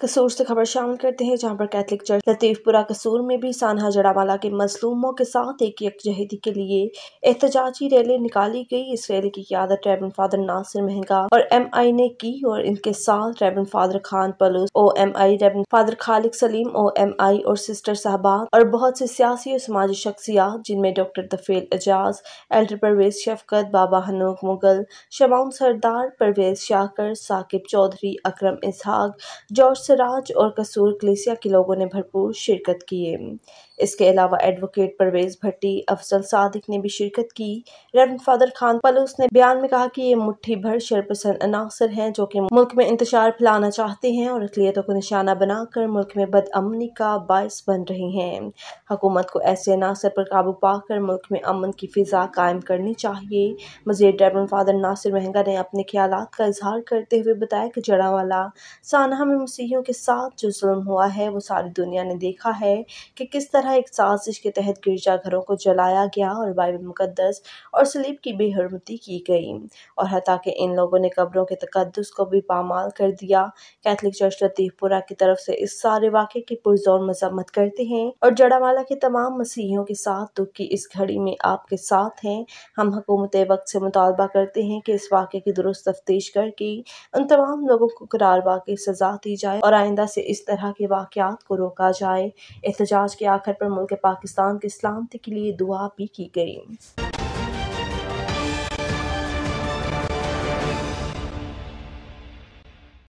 कसूर से खबर शामिल करते हैं जहां पर कैथलिक चर्च लतीफपुरा कसूर में भी सानहा जड़ावाला के मजलूमों के साथ एक यकजहती के लिए एहतजाजी रैली निकाली गई इस रैली की क्यादत ट्रैबन फादर नासिर महंगा और एम आई ने की और इनके साथ ट्रैबन father Khan Paulus O M I ट्रैबन फादर खालिक सलीम ओ एम आई और सिस्टर साहबाद और बहुत से सियासी और समाजी शख्सियात जिनमें डॉक्टर दफेल एजाज एल्टर परवेज शफकत बाबा हनूक मुगल शमाउन सरदार परवेज शाकर साकिब चौधरी अक्रम इसहाक जॉर्ज सराज और कसूर कलेसिया के लोगों ने भरपूर शिरकत किए इसके अलावा एडवोकेट परवेज भट्टी अफजल सादिक ने भी शिरकत की रेवरेंड फादर खान पलूस ने बयान में कहा कि ये मुट्ठी भर शरपसंद अनासर हैं जो कि मुल्क में इंतजार फैलाना चाहते हैं और अकलीतों को निशाना बनाकर मुल्क में बदअमनी का बायस बन रहे हैं हकूमत को ऐसे अनासर पर काबू पाकर मुल्क में अमन की फ़िज़ा कायम करनी चाहिए मजीद रेवरेंड फादर नासिर महंगा ने अपने ख्याल का इजहार करते हुए बताया कि जड़ा वाला सानहा में मसीह लड़कियों के साथ जो जुल्म हुआ है वो सारी दुनिया ने देखा है कि किस तरह एक साजिश के तहत गिरजाघरों को जलाया गया और बाइबल मुकदस और सलीब की बेहरमती की गई और हता कि इन लोगों ने कब्रों के तकदस को भी पामाल कर दिया कैथलिक चर्च लतीफपुरा की तरफ से इस सारे वाक़े की पुरजोर मजम्मत करते हैं और जड़ावाला के तमाम मसीहियों के साथ दुख की इस घड़ी में आपके साथ हैं हम हकूमत वक्त से मुतालबा करते हैं कि इस वाक़े की दुरुस्त तफ्तीश करके उन तमाम लोगों को करार वाकई सजा दी जाए और आइंदा से इस तरह के वाक़ात को रोका जाए एहतजाज के आखिर पर मुल्क पाकिस्तान की सलामती के लिए दुआ भी की गई